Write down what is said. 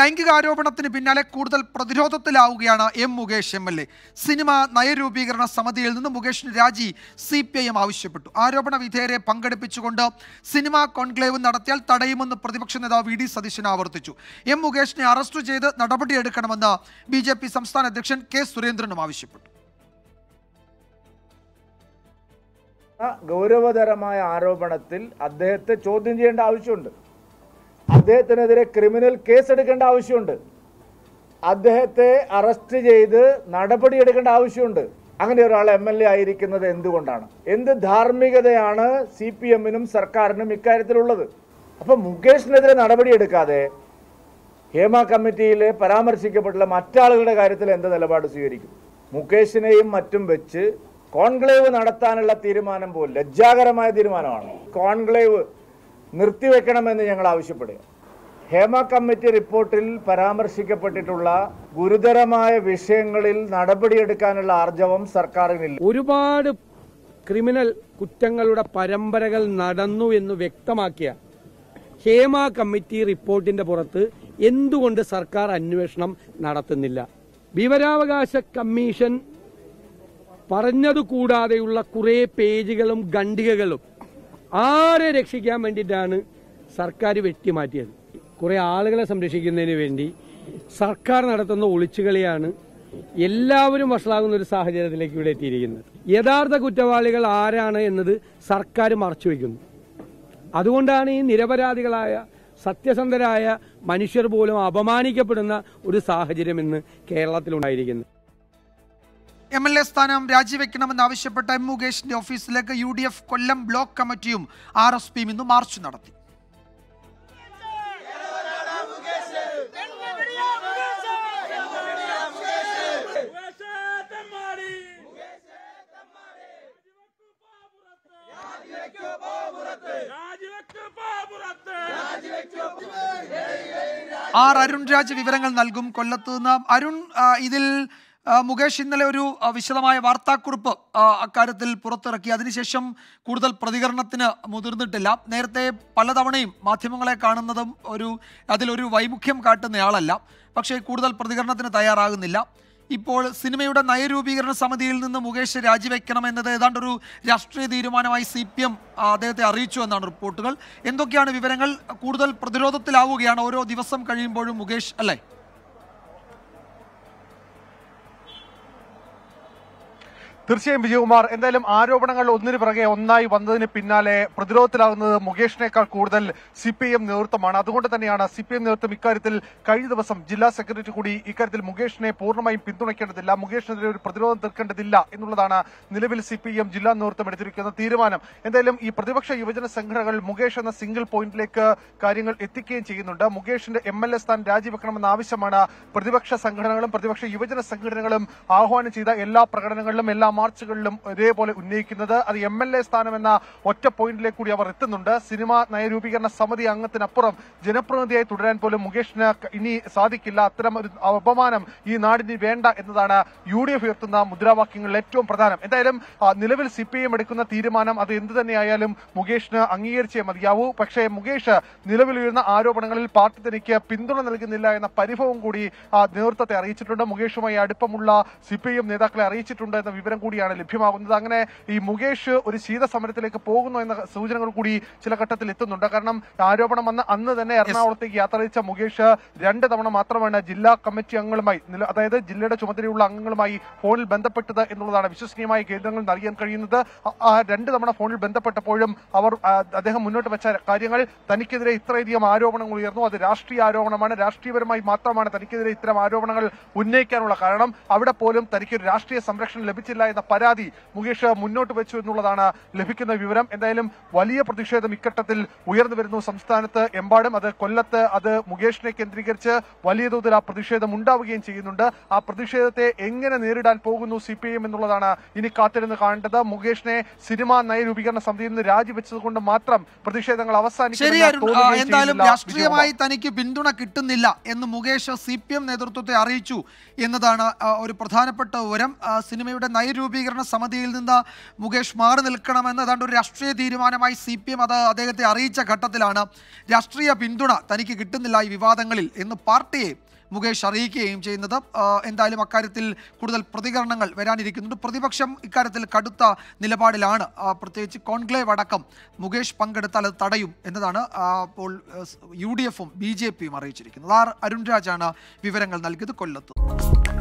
ലൈംഗിക ആരോപണത്തിന് പിന്നാലെ കൂടുതൽ പ്രതിരോധത്തിലാവുകയാണ് M Mukesh M L A cinema നയരൂപീകരണ സമിതിയിൽ നിന്ന് മുകേഷിന് രാജി സി പി ഐ എം ആവശ്യപ്പെട്ടു ആരോപണ വിധേയരെ പങ്കെടുപ്പിച്ചുകൊണ്ട് സിനിമ കോൺക്ലേവ് നടത്തിയാൽ തടയുമെന്ന് പ്രതിപക്ഷ നേതാവ് വി ഡി സതീശൻ ആവർത്തിച്ചു എം മുകേഷിനെ അറസ്റ്റ് ചെയ്ത് നടപടിയെടുക്കണമെന്ന് ബി ജെ പി സംസ്ഥാന അധ്യക്ഷൻ കെ സുരേന്ദ്രനും ആവശ്യപ്പെട്ടു ഗൗരവതരമായ ആരോപണത്തിൽ അദ്ദേഹത്തെ ചോദ്യം ചെയ്യേണ്ട ആവശ്യമുണ്ട് അദ്ദേഹത്തിനെതിരെ ക്രിമിനൽ കേസ് എടുക്കേണ്ട ആവശ്യമുണ്ട് അദ്ദേഹത്തെ അറസ്റ്റ് ചെയ്ത് നടപടി എടുക്കേണ്ട ആവശ്യമുണ്ട് അങ്ങനെ ഒരാൾ എം എൽ എ ആയിരിക്കുന്നത് എന്തുകൊണ്ടാണ് എന്ത് ധാർമ്മികതയാണ് സി പി എമ്മിനും സർക്കാരിനും ഇക്കാര്യത്തിലുള്ളത് അപ്പം മുകേഷിനെതിരെ നടപടിയെടുക്കാതെ ഹേമ കമ്മിറ്റിയിൽ പരാമർശിക്കപ്പെട്ടുള്ള മറ്റാളുകളുടെ കാര്യത്തിൽ എന്ത് നിലപാട് സ്വീകരിക്കും മുകേഷിനെയും മറ്റും വെച്ച് കോൺക്ലേവ് നടത്താനുള്ള തീരുമാനം പോലും ലജ്ജാകരമായ തീരുമാനമാണ് കോൺക്ലേവ് നിർത്തിവെക്കണമെന്ന് ഞങ്ങൾ ആവശ്യപ്പെടുക ഹേമ കമ്മിറ്റി റിപ്പോർട്ടിൽ പരാമർശിക്കപ്പെട്ടിട്ടുള്ള ഗുരുതരമായ വിഷയങ്ങളിൽ നടപടിയെടുക്കാനുള്ള ആർജവം സർക്കാരിനില്ല ഒരുപാട് ക്രിമിനൽ കുറ്റങ്ങളുടെ പരമ്പരകൾ നടന്നു എന്ന് വ്യക്തമാക്കിയ ഹേമ കമ്മിറ്റി റിപ്പോർട്ടിന്റെ പുറത്ത് എന്തുകൊണ്ട് സർക്കാർ അന്വേഷണം നടത്തുന്നില്ല വിവരാവകാശ കമ്മീഷൻ പറഞ്ഞതുകൂടാതെയുള്ള കുറെ പേജുകളും ഖണ്ഡികകളും ആരെ രക്ഷിക്കാൻ വേണ്ടിയിട്ടാണ് സർക്കാർ വെട്ടിമാറ്റിയത് കുറേ ആളുകളെ സംരക്ഷിക്കുന്നതിന് വേണ്ടി സർക്കാർ നടത്തുന്ന ഒളിച്ചുകളിയാണ് എല്ലാവരും വഷളാകുന്ന ഒരു സാഹചര്യത്തിലേക്ക് ഇവിടെ എത്തിയിരിക്കുന്നത് യഥാർത്ഥ കുറ്റവാളികൾ ആരാണ് എന്നത് സർക്കാർ മറച്ചുവെക്കുന്നു അതുകൊണ്ടാണ് ഈ നിരപരാധികളായ സത്യസന്ധരായ മനുഷ്യർ പോലും അപമാനിക്കപ്പെടുന്ന ഒരു സാഹചര്യം ഇന്ന് കേരളത്തിലുണ്ടായിരിക്കുന്നത് എം എൽ എ സ്ഥാനം രാജിവെക്കണമെന്നാവശ്യപ്പെട്ട എം മുകേഷിന്റെ ഓഫീസിലേക്ക് U D F Kollam block കമ്മിറ്റിയും ആർ എസ് പിയും ഇന്ന് മാർച്ച് നടത്തി ആർ അരുൺ രാജ് വിവരങ്ങൾ നൽകും കൊല്ലത്ത് നിന്ന് അരുൺ ഇതിൽ മുകേഷ് ഇന്നലെ ഒരു വിശദമായ വാർത്താക്കുറിപ്പ് അക്കാര്യത്തിൽ പുറത്തിറക്കി അതിനുശേഷം കൂടുതൽ പ്രതികരണത്തിന് മുതിർന്നിട്ടില്ല നേരത്തെ പലതവണയും മാധ്യമങ്ങളെ കാണുന്നതും ഒരു അതിലൊരു വൈമുഖ്യം കാട്ടുന്നയാളല്ല പക്ഷേ കൂടുതൽ പ്രതികരണത്തിന് തയ്യാറാകുന്നില്ല ഇപ്പോൾ സിനിമയുടെ നയരൂപീകരണ സമിതിയിൽ നിന്ന് മുകേഷ് ഏതാണ്ട് ഒരു രാഷ്ട്രീയ തീരുമാനമായി സി പി എം അദ്ദേഹത്തെ അറിയിച്ചു എന്നാണ് റിപ്പോർട്ടുകൾ എന്തൊക്കെയാണ് വിവരങ്ങൾ കൂടുതൽ പ്രതിരോധത്തിലാവുകയാണ് ഓരോ ദിവസം കഴിയുമ്പോഴും മുകേഷ് അല്ലേ തീർച്ചയായും വിജയകുമാർ എന്തായാലും ആരോപണങ്ങൾ ഒന്നിനു പിറകെ ഒന്നായി വന്നതിന് പിന്നാലെ പ്രതിരോധത്തിലാകുന്നത് മുകേഷിനേക്കാൾ കൂടുതൽ സി പി ഐ എം നേതൃത്വമാണ് അതുകൊണ്ട് തന്നെയാണ് സി പി എം നേതൃത്വം ഇക്കാര്യത്തിൽ കഴിഞ്ഞ ദിവസം ജില്ലാ സെക്രട്ടറി കൂടി ഇക്കാര്യത്തിൽ മുകേഷിനെ പൂർണ്ണമായും പിന്തുണയ്ക്കേണ്ടതില്ല മുകേഷിനെതിരെ ഒരു പ്രതിരോധം തീർക്കേണ്ടതില്ല എന്നുള്ളതാണ് നിലവിൽ സി പി എം ജില്ലാ നേതൃത്വം എടുത്തിരിക്കുന്ന തീരുമാനം എന്തായാലും ഈ പ്രതിപക്ഷ യുവജന സംഘടനകൾ മുകേഷ് എന്ന സിംഗിൾ പോയിന്റിലേക്ക് കാര്യങ്ങൾ എത്തിക്കുകയും ചെയ്യുന്നുണ്ട് മുകേഷിന്റെ എം എൽ എ സ്ഥാനം രാജിവെക്കണമെന്ന ആവശ്യമാണ് പ്രതിപക്ഷ സംഘടനകളും പ്രതിപക്ഷ യുവജന സംഘടനകളും ആഹ്വാനം ചെയ്ത എല്ലാ പ്രകടനങ്ങളിലും എല്ലാം മാർച്ചുകളിലും ഒരേപോലെ ഉന്നയിക്കുന്നത് അത് എം എൽ എ സ്ഥാനമെന്ന ഒറ്റ പോയിന്റിലേക്ക് കൂടി അവർ എത്തുന്നുണ്ട് സിനിമ നയരൂപീകരണ സമിതി അംഗത്തിനപ്പുറം ജനപ്രതിനിധിയായി തുടരാൻ പോലും മുകേഷിന് ഇനി സാധിക്കില്ല അത്തരം ഒരു അപമാനം ഈ നാടിന് വേണ്ട എന്നതാണ് യു ഡി എഫ് ഉയർത്തുന്ന മുദ്രാവാക്യങ്ങളിൽ ഏറ്റവും പ്രധാനം എന്തായാലും നിലവിൽ സി പി എം എടുക്കുന്ന തീരുമാനം അത് എന്ത് തന്നെയായാലും മുകേഷിന് അംഗീകരിച്ചേ മതിയാവൂ പക്ഷേ മുകേഷ് നിലവിൽ ആരോപണങ്ങളിൽ പാർട്ടി തനിക്ക് പിന്തുണ നൽകുന്നില്ല എന്ന പരിഭവം കൂടി നേതൃത്വത്തെ അറിയിച്ചിട്ടുണ്ട് മുകേഷുമായി അടുപ്പമുള്ള സി പി എം നേതാക്കളെ അറിയിച്ചിട്ടുണ്ട് എന്ന വിവരം കൂടിയാണ് ലഭ്യമാകുന്നത് അങ്ങനെ ഈ മുകേഷ് ഒരു ശീത സമരത്തിലേക്ക് പോകുന്നു എന്ന സൂചനകൾ കൂടി ചില ഘട്ടത്തിൽ എത്തുന്നുണ്ട് കാരണം ആരോപണം വന്ന അന്ന് തന്നെ എറണാകുളത്തേക്ക് യാത്ര തിരിച്ച മുകേഷ് രണ്ട് തവണ മാത്രമാണ് ജില്ലാ കമ്മിറ്റി അംഗങ്ങളുമായി അതായത് ജില്ലയുടെ ചുമതലയുള്ള അംഗങ്ങളുമായി ഫോണിൽ ബന്ധപ്പെട്ടത് എന്നുള്ളതാണ് വിശ്വസനീയമായ കേന്ദ്രങ്ങൾ അറിയാൻ കഴിയുന്നത് ആ രണ്ട് തവണ ഫോണിൽ ബന്ധപ്പെട്ടപ്പോഴും അവർ അദ്ദേഹം മുന്നോട്ട് വെച്ച കാര്യങ്ങൾ തനിക്കെതിരെ ഇത്രയധികം ആരോപണങ്ങൾ ഉയർന്നു അത് രാഷ്ട്രീയ ആരോപണമാണ് രാഷ്ട്രീയപരമായി മാത്രമാണ് തനിക്കെതിരെ ഇത്തരം ആരോപണങ്ങൾ ഉന്നയിക്കാനുള്ള കാരണം അവിടെ പോലും തനിക്കൊരു രാഷ്ട്രീയ സംരക്ഷണം ലഭിച്ചില്ല എന്ന പരാതി മുകേഷ് മുന്നോട്ട് വെച്ചു എന്നുള്ളതാണ് ലഭിക്കുന്ന വിവരം എന്തായാലും വലിയ പ്രതിഷേധം ഇക്കട്ടത്തിൽ ഉയർന്നു വരുന്നു സംസ്ഥാനത്ത് എമ്പാടും അത് കൊല്ലത്ത് അത് മുകേഷിനെ കേന്ദ്രീകരിച്ച് വലിയ തോതിൽ ആ പ്രതിഷേധം ഉണ്ടാവുകയും ചെയ്യുന്നുണ്ട് ആ പ്രതിഷേധത്തെ എങ്ങനെ നേരിടാൻ പോകുന്നു സി എന്നുള്ളതാണ് ഇനി കാത്തിരുന്ന് കാണേണ്ടത് മുകേഷിനെ സിനിമാ നയരൂപീകരണ സമിതിയിൽ നിന്ന് രാജിവെച്ചതുകൊണ്ട് മാത്രം പ്രതിഷേധങ്ങൾ അവസാനിക്കും എന്തായാലും രാഷ്ട്രീയമായി തനിക്ക് പിന്തുണ കിട്ടുന്നില്ല എന്ന് മുകേഷ് സി നേതൃത്വത്തെ അറിയിച്ചു എന്നതാണ് ഒരു പ്രധാനപ്പെട്ട വിവരം സിനിമയുടെ നയരൂപ രൂപീകരണ സമിതിയിൽ നിന്ന് മുകേഷ് മാറി നിൽക്കണമെന്ന് ഏതാണ്ട് ഒരു രാഷ്ട്രീയ തീരുമാനമായി സി പി എം അത് അദ്ദേഹത്തെ അറിയിച്ച ഘട്ടത്തിലാണ് രാഷ്ട്രീയ പിന്തുണ തനിക്ക് കിട്ടുന്നില്ല ഈ വിവാദങ്ങളിൽ എന്ന് പാർട്ടിയെ മുകേഷ് അറിയിക്കുകയും ചെയ്യുന്നത് എന്തായാലും അക്കാര്യത്തിൽ കൂടുതൽ പ്രതികരണങ്ങൾ വരാനിരിക്കുന്നുണ്ട് പ്രതിപക്ഷം ഇക്കാര്യത്തിൽ കടുത്ത നിലപാടിലാണ് പ്രത്യേകിച്ച് കോൺക്ലേവ് അടക്കം മുകേഷ് പങ്കെടുത്താൽ അത് തടയും എന്നതാണ് അപ്പോൾ യു ഡി എഫും ബി ജെ പിയും അറിയിച്ചിരിക്കുന്നത് ആർ അരുൺരാജാണ് വിവരങ്ങൾ നൽകിയത് കൊല്ലത്ത്